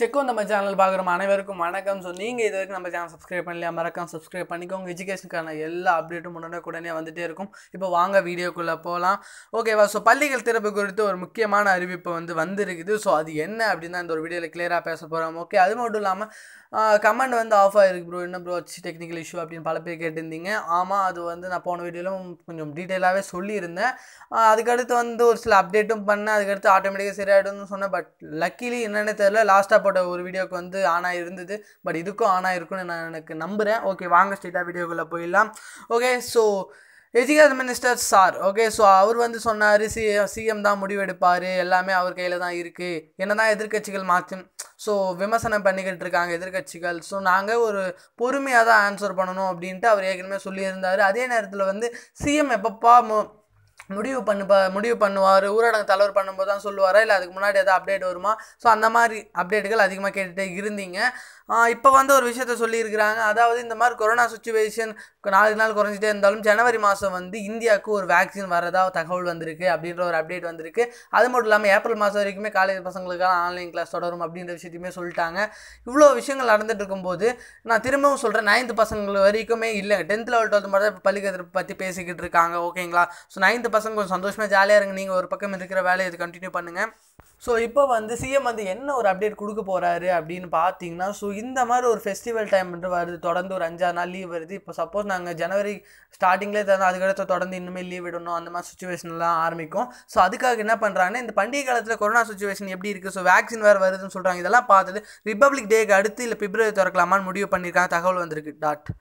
செக்கும் நம்ம சேனல் பார்க்குற அனைவருக்கும் வணக்கம் ஸோ நீங்கள் இது வரைக்கும் நம்ம சேனல் சப்ஸ்கிரைப் பண்ணலையா மறக்காம சப்ஸ்கிரைப் பண்ணிக்கோங்க எஜுகேஷனுக்கான எல்லா அப்டேட்டும் உடனே உடனே வந்துகிட்டே இருக்கும் இப்போ வாங்க வீடியோக்குள்ளே போகலாம் ஓகேவா ஸோ பள்ளிகள் திறப்பு குறித்து ஒரு முக்கியமான அறிவிப்பு வந்து வந்திருக்குது ஸோ அது என்ன அப்படின்னு இந்த ஒரு வீடியோவில் கிளியராக பேச போகிறோம் ஓகே அது மட்டும் இல்லாமல் கமெண்ட் வந்து ஆஃப் ஆகிருக்கு ப்ரோ என்ன ப்ரோ வச்சு டெக்னிக்கல் இஷ்யூ அப்படின்னு பல பேர் கேட்டிருந்தீங்க ஆமாம் அது வந்து நான் போன வீடியோவிலும் கொஞ்சம் டீட்டெயிலாகவே சொல்லியிருந்தேன் அதுக்கடுத்து வந்து ஒரு சில அப்டேட்டும் பண்ணேன் அதுக்கடுத்து ஆட்டோமேட்டிக்காக சரியாயிடும்னு சொன்னேன் பட் லக்கிலி என்னென்னு தெரியல லாஸ்ட்டாக போட்ட ஒரு வீடியோக்கு வந்து ஆனாக இருந்தது பட் இதுக்கும் ஆனாக இருக்கும்னு நான் எனக்கு நம்புகிறேன் ஓகே வாங்க ஸ்டேட்டாக வீடியோக்குள்ளே போயிடலாம் okay so education minister sir okay so அவர் வந்து சொன்னார் சி சிஎம் தான் முடிவெடுப்பார் எல்லாமே அவர் கையில் தான் இருக்குது என்ன தான் எதிர்கட்சிகள் மாற்றும் ஸோ விமர்சனம் பண்ணிக்கிட்டு இருக்காங்க எதிர்கட்சிகள் ஸோ நாங்கள் ஒரு பொறுமையாக தான் ஆன்சர் பண்ணணும் அப்படின்ட்டு அவர் ஏற்கனவே சொல்லியிருந்தார் அதே நேரத்தில் வந்து சிஎம் எப்பப்பா முடிவு பண்ணுப்பா முடிவு பண்ணுவார் ஊரடங்கு தலைவர் பண்ணும்போது தான் சொல்லுவாரா இல்லை அதுக்கு முன்னாடி எதாவது அப்டேட் வருமா ஸோ அந்த மாதிரி அப்டேட்டுகள் அதிகமாக கேட்டுகிட்டே இருந்தீங்க இப்போ வந்து ஒரு விஷயத்த சொல்லியிருக்கிறாங்க அதாவது இந்த மாதிரி கொரோனா சுச்சுவேஷன் நாலு நாள் குறைஞ்சிட்டே இருந்தாலும் ஜனவரி மாதம் வந்து இந்தியாவுக்கு ஒரு வேக்சின் வரதா தகவல் வந்திருக்கு அப்படின்ற ஒரு அப்டேட் வந்திருக்கு அது மட்டும் இல்லாமல் ஏப்ரல் மாதம் வரைக்குமே காலேஜ் பசங்களுக்கெல்லாம் ஆன்லைன் கிளாஸ் தொடரும் அப்படின்ற விஷயத்தையுமே சொல்லிட்டாங்க இவ்வளோ விஷயங்கள் நடந்துட்டு இருக்கும்போது நான் திரும்பவும் சொல்கிறேன் நைன்த்து பசங்கள் வரைக்குமே இல்லை லெவல் டுவெல்த்து மட்டும் பள்ளிக்கத்தை பற்றி பேசிக்கிட்டு இருக்காங்க ஓகேங்களா ஸோ நைன்த் ரெண்டு பசங்க கொஞ்சம் சந்தோஷமாக ஜாலியாக இருங்க நீங்கள் ஒரு பக்கம் இருக்கிற வேலையை இது கண்டினியூ பண்ணுங்கள் ஸோ இப்போ வந்து சிஎம் வந்து என்ன ஒரு அப்டேட் கொடுக்க போகிறாரு அப்படின்னு பார்த்தீங்கன்னா ஸோ இந்த மாதிரி ஒரு ஃபெஸ்டிவல் டைம் வருது தொடர்ந்து ஒரு அஞ்சாறு நாள் லீவ் வருது இப்போ சப்போஸ் நாங்கள் ஜனவரி ஸ்டார்டிங்லேயே தான் அதுக்கடுத்து தொடர்ந்து இன்னுமே லீவ் விடணும் அந்த மாதிரி சுச்சுவேஷன்லாம் ஆரம்பிக்கும் ஸோ அதுக்காக என்ன பண்ணுறாங்கன்னா இந்த பண்டிகை காலத்தில் கொரோனா சுச்சுவேஷன் எப்படி இருக்குது ஸோ வேக்சின் வேறு வருதுன்னு சொல்கிறாங்க இதெல்லாம் பார்த்துட்டு ரிப்பப்ளிக் டேக்கு அடுத்து இல்லை பிப்ரவரி திறக்கலாமான்னு முடிவு பண்ணியிருக்காங்க தகவல் வந்திருக்கு டாட்